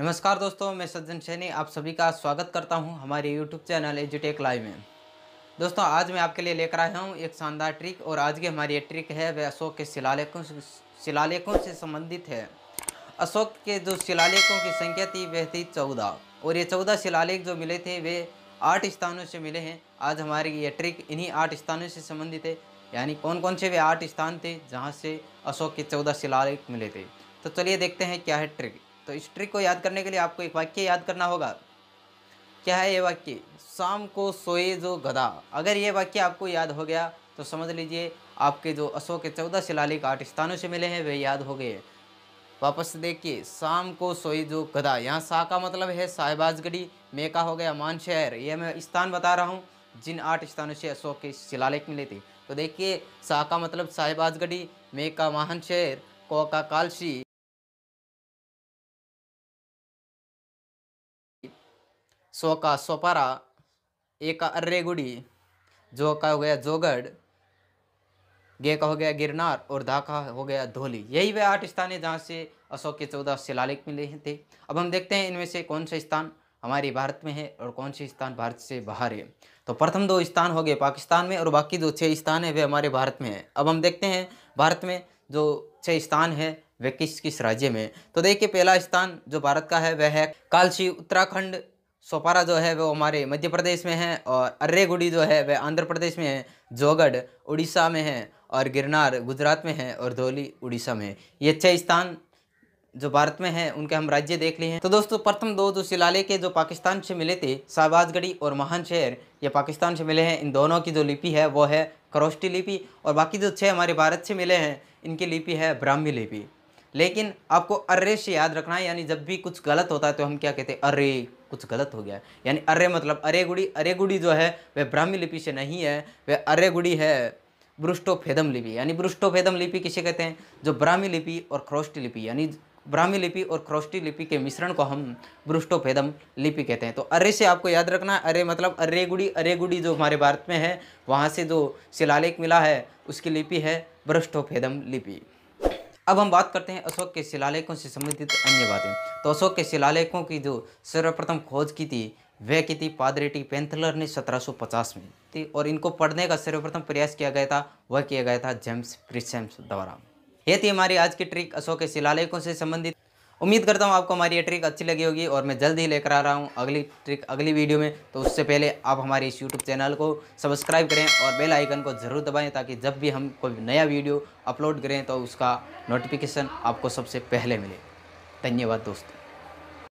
नमस्कार दोस्तों मैं सज्जन सैनी आप सभी का स्वागत करता हूं हमारे यूट्यूब चैनल एजुटेक लाइव में दोस्तों आज मैं आपके लिए लेकर आया हूं एक शानदार ट्रिक और आज की हमारी ये ट्रिक है वह अशोक के शिलालेखों शिलालेखों से संबंधित है अशोक के जो शिलालेखों की संख्या थी वह थी चौदह और ये चौदह शिलालेख जो मिले थे वे आठ स्थानों से मिले हैं आज हमारी ये ट्रिक इन्हीं आठ स्थानों से संबंधित है यानी कौन कौन से वे आठ स्थान थे जहाँ से अशोक के चौदह शिलालेख मिले थे तो चलिए देखते हैं क्या है ट्रिक तो इस ट्रिक को याद करने के लिए आपको एक वाक्य याद करना होगा क्या है ये वाक्य शाम को सोए जो गधा अगर ये वाक्य आपको याद हो गया तो समझ लीजिए आपके जो अशोक के चौदह शिलालेख आठ स्थानों से मिले हैं वे याद हो गए वापस देखिए शाम को सोई जो गधा यहाँ शाह का मतलब है साहिबाजगढ़ी मे का हो गया मान शहर यह मैं स्थान बता रहा हूँ जिन आठ स्थानों से अशोक के शिलालेख मिले थे तो देखिए शाह का मतलब साहिबाजगढ़ी मे का शहर को का सो का सोपारा ए का अर्रेगुड़ी जो का हो गया जोगढ़ गे का हो गया गिरनार और धा का हो गया धोली यही वे आठ स्थान है जहाँ से अशोक के चौदह शिलालेख मिले थे अब हम देखते हैं इनमें से कौन सा स्थान हमारे भारत में है और कौन से स्थान भारत से बाहर है तो प्रथम दो स्थान हो गए पाकिस्तान में और बाकी जो छः स्थान है वे हमारे भारत में है अब हम देखते हैं भारत में जो छः स्थान है वे किस किस राज्य में तो देखिए पहला स्थान जो भारत का है वह है कालशी उत्तराखंड सोपारा जो है वो हमारे मध्य प्रदेश में है और अर्रेगुडी जो है वह आंध्र प्रदेश में है जोगढ़ उड़ीसा में है और गिरनार गुजरात में है और धोली उड़ीसा में है ये छः स्थान जो भारत में है उनके हम राज्य देख लिए हैं तो दोस्तों प्रथम दो जो के जो पाकिस्तान से मिले थे शाहबाजगढ़ी और महान शहर ये पाकिस्तान से मिले हैं इन दोनों की जो लिपि है वो है करोष्टी लिपि और बाकी जो छः हमारे भारत से मिले हैं इनकी लिपि है ब्राह्मी लिपि लेकिन आपको अर्रे से याद रखना है यानी जब भी कुछ गलत होता है तो हम क्या कहते हैं अर्रे कुछ गलत हो गया यानी अर्रे मतलब अरे गुड़ी अरे गुड़ी जो है वह ब्राह्मी लिपि से नहीं है वह अर्रे गुड़ी है ब्रुष्टोफेदम लिपि यानी ब्रुष्टोफेदम लिपि किसे कहते हैं जो ब्राह्मी लिपि और क्रोष्टी लिपि यानी ब्राह्मी लिपि और क्रोष्टी लिपि के मिश्रण को हम ब्रुष्टोफेदम लिपि कहते हैं तो अरे से आपको याद रखना अरे मतलब अरे गुड़ी अरे गुड़ी जो हमारे भारत में है वहाँ से जो शिलालेख मिला है उसकी लिपि है ब्रुष्टोफेदम लिपि अब हम बात करते हैं अशोक के शिलालेखों से संबंधित अन्य बातें तो अशोक के शिलालेखों की जो सर्वप्रथम खोज की थी वह की थी पादरेटी पेंथलर ने 1750 में थी और इनको पढ़ने का सर्वप्रथम प्रयास किया गया था वह किया गया था जेम्स प्रिसेम्स द्वारा ये थी हमारी आज की ट्रिक अशोक के शिलालेखों से संबंधित उम्मीद करता हूँ आपको हमारी ये ट्रिक अच्छी लगी होगी और मैं जल्द ही लेकर आ रहा हूँ अगली ट्रिक अगली वीडियो में तो उससे पहले आप हमारे इस यूट्यूब चैनल को सब्सक्राइब करें और बेल आइकन को ज़रूर दबाएं ताकि जब भी हम कोई नया वीडियो अपलोड करें तो उसका नोटिफिकेशन आपको सबसे पहले मिले धन्यवाद दोस्तों